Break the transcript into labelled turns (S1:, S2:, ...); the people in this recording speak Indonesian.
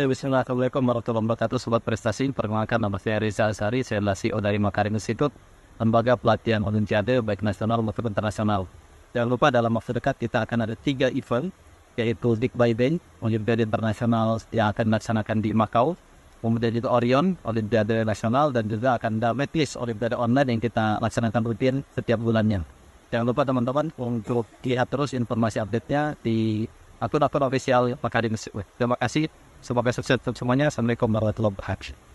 S1: Oke, bismillahirrahmanirrahim warahmatullahi wabarakatuh. Sobat prestasi, perkenalkan nama saya Riza Sari, saya adalah CEO dari Makarim Institute, lembaga pelatihan olimpiade baik nasional maupun internasional. Jangan lupa dalam waktu dekat kita akan ada tiga event, yaitu Dick by Day, Olimpiade Internasional yang akan dilaksanakan di Makau, kemudian itu Orion, Olimpiade Nasional, dan juga akan ada Metis, Olimpiade Online yang kita laksanakan rutin setiap bulannya. Jangan lupa teman-teman untuk lihat terus informasi update-nya di akun-akun ofisial Makarim Institute. Terima kasih. Semoga sukses semuanya. Assalamualaikum warahmatullahi wabarakatuh.